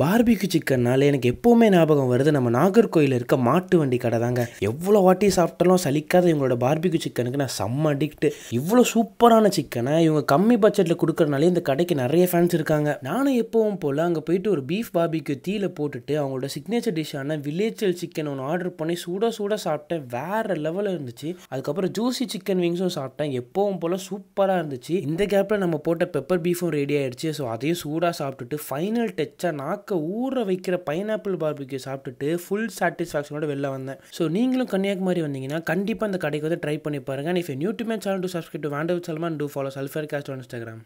பார்பிக்கு சிக்கன்னால எனக்கு எப்போவுமே ஞாபகம் வருது நம்ம நாகர்கோயில் இருக்க மாட்டு வண்டி கடை தாங்க எவ்வளோ வாட்டி சாப்பிட்டாலும் சலிக்காத இவங்களோட பார்பிக்கு சிக்கனுக்கு நான் செம்ம அடிக்ட் இவ்வளோ சூப்பரான சிக்கனை இவங்க கம்மி பட்ஜெட்டில் கொடுக்குறனாலே இந்த கடைக்கு நிறைய ஃபேன்ஸ் இருக்காங்க நானும் எப்பவும் போல் அங்கே போயிட்டு ஒரு பீஃப் பார்பிக்கு தீயில் போட்டுட்டு அவங்களோட சிக்னேச்சர் டிஷ்ஷான வில்லேஜல் சிக்கன் ஒன்று ஆர்டர் பண்ணி சூடாக சூடாக சாப்பிட்டேன் வேறு லெவலில் இருந்துச்சு அதுக்கப்புறம் ஜூசி சிக்கன் விங்ஸும் சாப்பிட்டேன் எப்பவும் போல் சூப்பராக இருந்துச்சு இந்த கேப்பில் நம்ம போட்ட பெப்பர் பீஃபும் ரெடி ஆயிடுச்சு ஸோ அதையும் சூடாக சாப்பிட்டுட்டு ஃபைனல் டச்சாக நான் நாக்கை ஊற வைக்கிற பைனாப்பிள் பார்பிக்யூ சாப்பிட்டுட்டு ஃபுல் சாட்டிஸ்ஃபேக்ஷனோட வெளில வந்தேன் ஸோ நீங்களும் கன்னியாகுமரி வந்தீங்கன்னா கண்டிப்பாக அந்த கடைக்கு வந்து ட்ரை பண்ணி பாருங்கள் if new to my channel do subscribe to வேண்டவ் சல்மான் டூ ஃபாலோ சல்ஃபர் கேஸ்ட் இன்ஸ்டாகிராம்